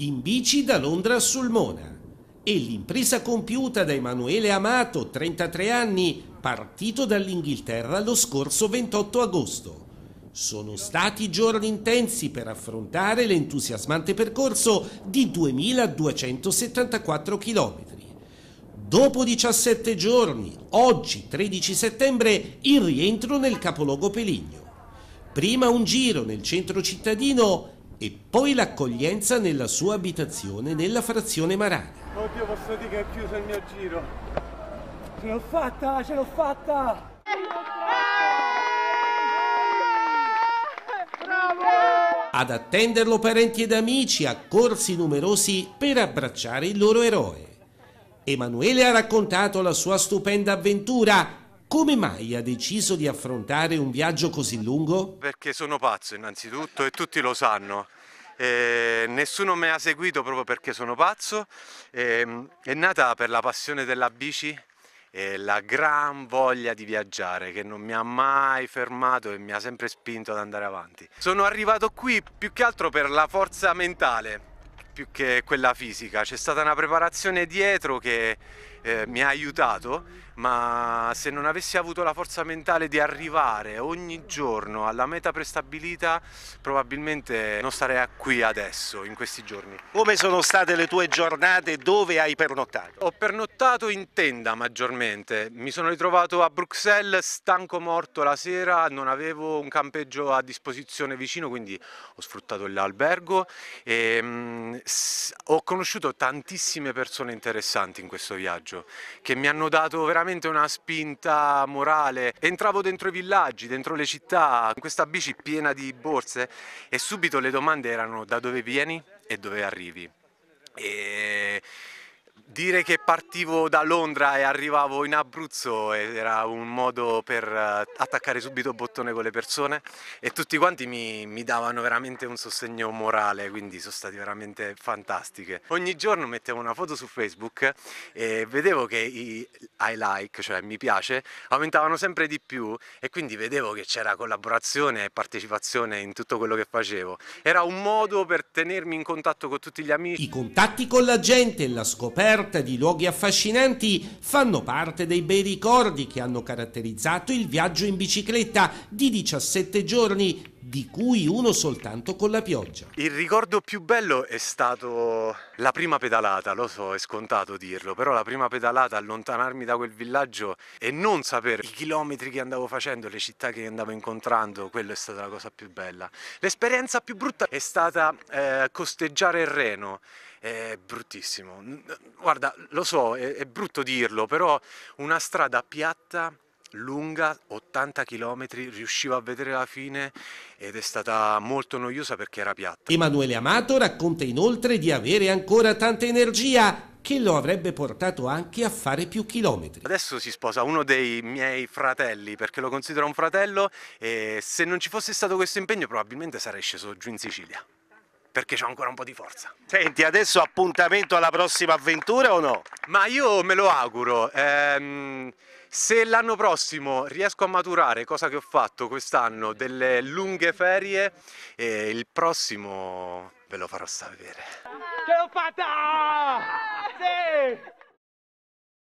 in bici da Londra a Sulmona e l'impresa compiuta da Emanuele Amato, 33 anni, partito dall'Inghilterra lo scorso 28 agosto. Sono stati giorni intensi per affrontare l'entusiasmante percorso di 2274 km. Dopo 17 giorni, oggi 13 settembre, il rientro nel capoluogo Peligno. Prima un giro nel centro cittadino e poi l'accoglienza nella sua abitazione nella frazione Marana. Oddio, posso dire che è chiuso il mio giro. Ce l'ho fatta, ce l'ho fatta! Bravo! Ad attenderlo parenti ed amici accorsi numerosi per abbracciare il loro eroe. Emanuele ha raccontato la sua stupenda avventura come mai ha deciso di affrontare un viaggio così lungo? Perché sono pazzo innanzitutto e tutti lo sanno. Eh, nessuno mi ha seguito proprio perché sono pazzo. Eh, è nata per la passione della bici e la gran voglia di viaggiare che non mi ha mai fermato e mi ha sempre spinto ad andare avanti. Sono arrivato qui più che altro per la forza mentale più che quella fisica, c'è stata una preparazione dietro che eh, mi ha aiutato ma se non avessi avuto la forza mentale di arrivare ogni giorno alla meta prestabilita, probabilmente non starei qui adesso, in questi giorni. Come sono state le tue giornate? Dove hai pernottato? Ho pernottato in tenda maggiormente, mi sono ritrovato a Bruxelles stanco morto la sera, non avevo un campeggio a disposizione vicino, quindi ho sfruttato l'albergo e ehm, mh, ho conosciuto tantissime persone interessanti in questo viaggio che mi hanno dato veramente veramente una spinta morale. Entravo dentro i villaggi, dentro le città, con questa bici piena di borse e subito le domande erano da dove vieni e dove arrivi. E Dire che partivo da Londra e arrivavo in Abruzzo era un modo per eh, attaccare subito bottone con le persone e tutti quanti mi, mi, davano veramente un sostegno morale, quindi sono stati veramente fantastiche. Ogni giorno mettevo una foto su Facebook e vedevo che i I like, cioè mi piace, aumentavano sempre di più e quindi vedevo che c'era collaborazione e partecipazione in tutto quello che facevo. Era un modo per tenermi in contatto con tutti gli amici. I contatti con la gente, la scoperta scoperta di luoghi affascinanti fanno parte dei bei ricordi che hanno caratterizzato il viaggio in bicicletta di 17 giorni di cui uno soltanto con la pioggia. Il ricordo più bello è stato la prima pedalata, lo so, è scontato dirlo, però la prima pedalata, allontanarmi da quel villaggio e non sapere i chilometri che andavo facendo, le città che andavo incontrando, quello è stata la cosa più bella. L'esperienza più brutta è stata eh, costeggiare il Reno. È bruttissimo. Guarda, lo so, è, è brutto dirlo, però una strada piatta lunga, 80 km, riusciva a vedere la fine ed è stata molto noiosa perché era piatta. Emanuele Amato racconta inoltre di avere ancora tanta energia che lo avrebbe portato anche a fare più chilometri. Adesso si sposa uno dei miei fratelli perché lo considero un fratello e se non ci fosse stato questo impegno probabilmente sarei sceso giù in Sicilia perché ho ancora un po' di forza. Senti, adesso appuntamento alla prossima avventura o no? Ma io me lo auguro. Ehm, se l'anno prossimo riesco a maturare, cosa che ho fatto quest'anno, delle lunghe ferie, eh, il prossimo ve lo farò sapere. Ce l'ho fatta! Sì!